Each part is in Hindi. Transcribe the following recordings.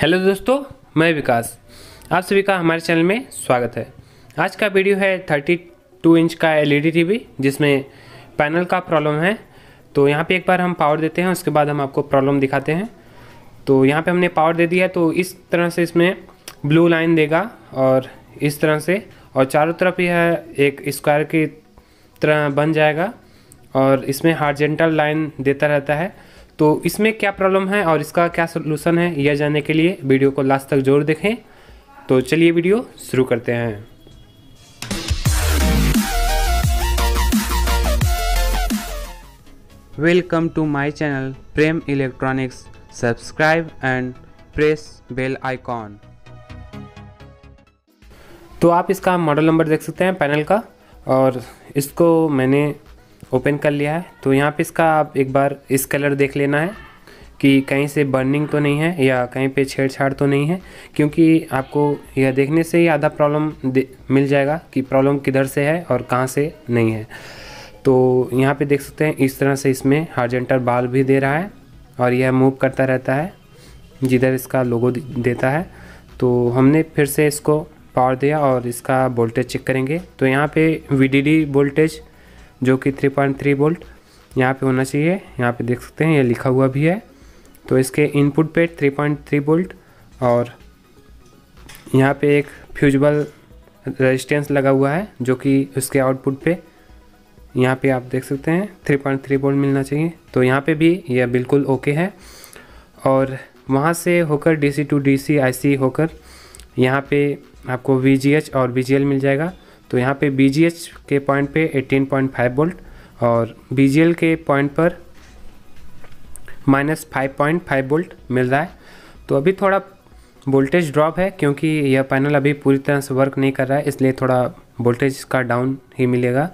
हेलो दोस्तों मैं विकास आप सभी का हमारे चैनल में स्वागत है आज का वीडियो है 32 इंच का एलईडी टीवी जिसमें पैनल का प्रॉब्लम है तो यहाँ पे एक बार हम पावर देते हैं उसके बाद हम आपको प्रॉब्लम दिखाते हैं तो यहाँ पे हमने पावर दे दिया है तो इस तरह से इसमें ब्लू लाइन देगा और इस तरह से और चारों तरफ यह एक स्क्वायर की तरह बन जाएगा और इसमें हार्जेंटल लाइन देता रहता है तो इसमें क्या प्रॉब्लम है और इसका क्या सोल्यूशन है यह जानने के लिए वीडियो को लास्ट तक जरूर देखें तो चलिए वीडियो शुरू करते हैं welcome to my channel Prem electronics subscribe and press bell icon तो आप इसका मॉडल नंबर देख सकते हैं पैनल का और इसको मैंने ओपन कर लिया है तो यहाँ पे इसका आप एक बार इस कलर देख लेना है कि कहीं से बर्निंग तो नहीं है या कहीं पे छेड़छाड़ तो नहीं है क्योंकि आपको यह देखने से ही आधा प्रॉब्लम मिल जाएगा कि प्रॉब्लम किधर से है और कहाँ से नहीं है तो यहाँ पे देख सकते हैं इस तरह से इसमें हार्जेंटर बाल भी दे रहा है और यह मूव करता रहता है जिधर इसका लोगो देता है तो हमने फिर से इसको पावर दिया और इसका वोल्टेज चेक करेंगे तो यहाँ पे वी वोल्टेज जो कि थ्री पॉइंट थ्री वोल्ट यहाँ पे होना चाहिए यहाँ पे देख सकते हैं ये लिखा हुआ भी है तो इसके इनपुट पे थ्री पॉइंट थ्री वोल्ट और यहाँ पे एक फ्यूजबल रेजिस्टेंस लगा हुआ है जो कि उसके आउटपुट पे यहाँ पे आप देख सकते हैं थ्री पॉइंट थ्री वोल्ट मिलना चाहिए तो यहाँ पे भी यह बिल्कुल ओके है और वहाँ से होकर डी टू डी सी होकर यहाँ पर आपको वी और वी मिल जाएगा तो यहाँ पे बी के पॉइंट पे 18.5 वोल्ट और बी के पॉइंट पर माइनस फाइव वोल्ट मिल रहा है तो अभी थोड़ा वोल्टेज ड्रॉप है क्योंकि यह पैनल अभी पूरी तरह से वर्क नहीं कर रहा है इसलिए थोड़ा वोल्टेज का डाउन ही मिलेगा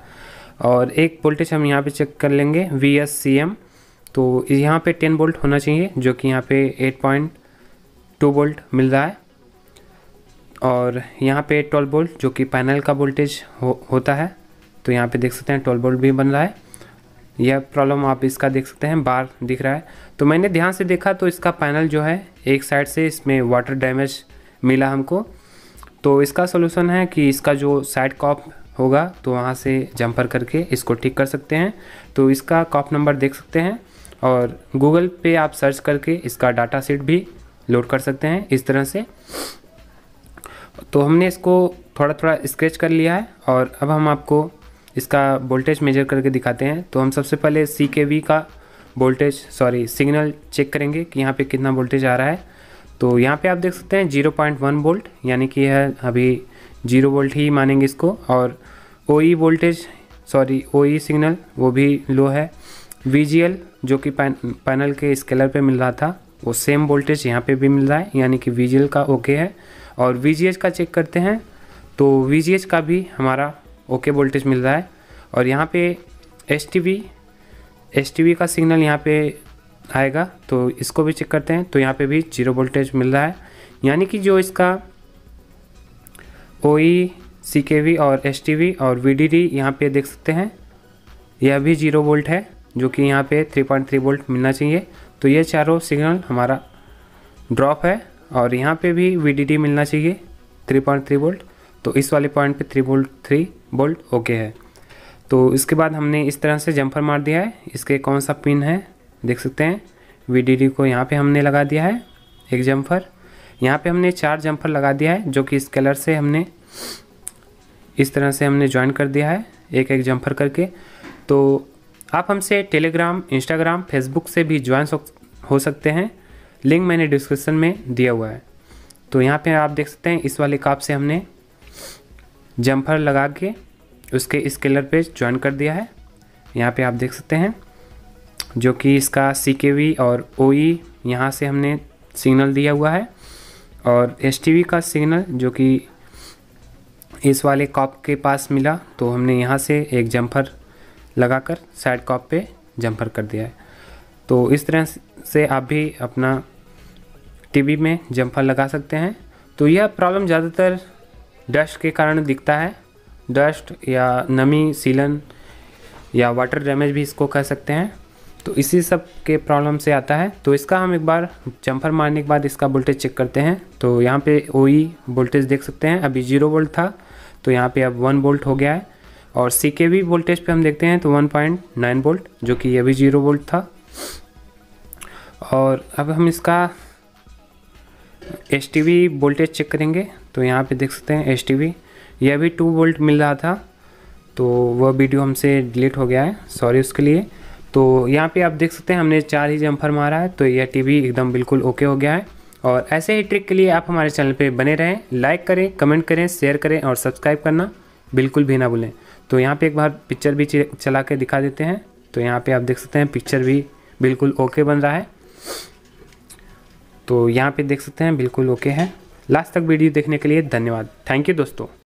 और एक वोल्टेज हम यहाँ पे चेक कर लेंगे वी एस सी एम तो यहाँ पे 10 वोल्ट होना चाहिए जो कि यहाँ पे 8.2 वोल्ट मिल रहा है और यहाँ पे 12 बोल्ट जो कि पैनल का वोल्टेज हो, होता है तो यहाँ पे देख सकते हैं 12 बोल्ट भी बन रहा है यह प्रॉब्लम आप इसका देख सकते हैं बार दिख रहा है तो मैंने ध्यान से देखा तो इसका पैनल जो है एक साइड से इसमें वाटर डैमेज मिला हमको तो इसका सोल्यूशन है कि इसका जो साइड कॉप होगा तो वहाँ से जंपर करके इसको ठीक कर सकते हैं तो इसका कॉप नंबर देख सकते हैं और गूगल पे आप सर्च करके इसका डाटा सीट भी लोड कर सकते हैं इस तरह से तो हमने इसको थोड़ा थोड़ा स्केच कर लिया है और अब हम आपको इसका वोल्टेज मेजर करके दिखाते हैं तो हम सबसे पहले सी के वी का वोल्टेज सॉरी सिग्नल चेक करेंगे कि यहाँ पे कितना वोल्टेज आ रहा है तो यहाँ पे आप देख सकते हैं 0.1 वोल्ट यानी कि यह अभी जीरो वोल्ट ही मानेंगे इसको और O E e voltage sorry O E e signal वो भी लो है वी जी एल जो कि पैनल के स्केलर पर मिल रहा था वो सेम वोल्टेज यहाँ पर भी मिल रहा है यानी कि वी जी एल का ओके है और वी का चेक करते हैं तो वी का भी हमारा ओके वोल्टेज मिल रहा है और यहाँ पे एस टी का सिग्नल यहाँ पे आएगा तो इसको भी चेक करते हैं तो यहाँ पे भी जीरो वोल्टेज मिल रहा है यानी कि जो इसका ओ ई सी के वी और एस टी वी और वी डी डी यहाँ पर देख सकते हैं यह भी जीरो वोल्ट है जो कि यहाँ पे 3.3 वोल्ट मिलना चाहिए तो ये चारों सिग्नल हमारा ड्रॉप है और यहाँ पे भी वी मिलना चाहिए थ्री पॉइंट थ्री वोल्ट तो इस वाले पॉइंट पे three volt three volt okay है तो इसके बाद हमने इस तरह से जंपर मार दिया है इसके कौन सा पिन है देख सकते हैं वी को यहाँ पर हमने लगा दिया है एक जम्फर यहाँ पे हमने चार जम्फर लगा दिया है जो कि इस कलर से हमने इस तरह से हमने ज्वाइन कर दिया है एक एक जंपर करके तो आप हमसे टेलीग्राम इंस्टाग्राम फेसबुक से भी ज्वाइन हो सकते हैं लिंक मैंने डिस्क्रिप्शन में दिया हुआ है तो यहाँ पे आप देख सकते हैं इस वाले काप से हमने जम्फर लगा के उसके स्केलर पे ज्वाइन कर दिया है यहाँ पे आप देख सकते हैं जो कि इसका सी के वी और ओ ई e यहाँ से हमने सिग्नल दिया हुआ है और एस का सिग्नल जो कि इस वाले कॉप के पास मिला तो हमने यहाँ से एक जम्फर लगाकर साइड कॉप पे जम्फर कर दिया है तो इस तरह से आप भी अपना टीवी में जम्फर लगा सकते हैं तो यह प्रॉब्लम ज़्यादातर डस्ट के कारण दिखता है डस्ट या नमी सीलन या वाटर डैमेज भी इसको कह सकते हैं तो इसी सब के प्रॉब्लम से आता है तो इसका हम एक बार जम्फर मारने के बाद इसका वोल्टेज चेक करते हैं तो यहाँ पे ओ वोल्टेज e देख सकते हैं अभी जीरो वोल्ट था तो यहाँ पे अब वन वोल्ट हो गया है और सी के भी वोल्टेज पर हम देखते हैं तो वन पॉइंट नाइन वोल्ट जो कि अभी भी जीरो वोल्ट था और अब हम इसका वी वोल्टेज चेक करेंगे तो यहाँ पे देख सकते हैं एच टी यह भी टू वोल्ट मिल रहा था तो वह वीडियो हमसे डिलीट हो गया है सॉरी उसके लिए तो यहाँ पे आप देख सकते हैं हमने चार ही जम्फर मारा है तो यह टीवी एकदम बिल्कुल ओके हो गया है और ऐसे ही ट्रिक के लिए आप हमारे चैनल पे बने रहें लाइक करें कमेंट करें शेयर करें और सब्सक्राइब करना बिल्कुल भी ना भूलें तो यहाँ पे एक बार पिक्चर भी चला के दिखा देते हैं तो यहाँ पे आप देख सकते हैं पिक्चर भी बिल्कुल ओके बन रहा है तो यहाँ पे देख सकते हैं बिल्कुल ओके है लास्ट तक वीडियो देखने के लिए धन्यवाद थैंक यू दोस्तों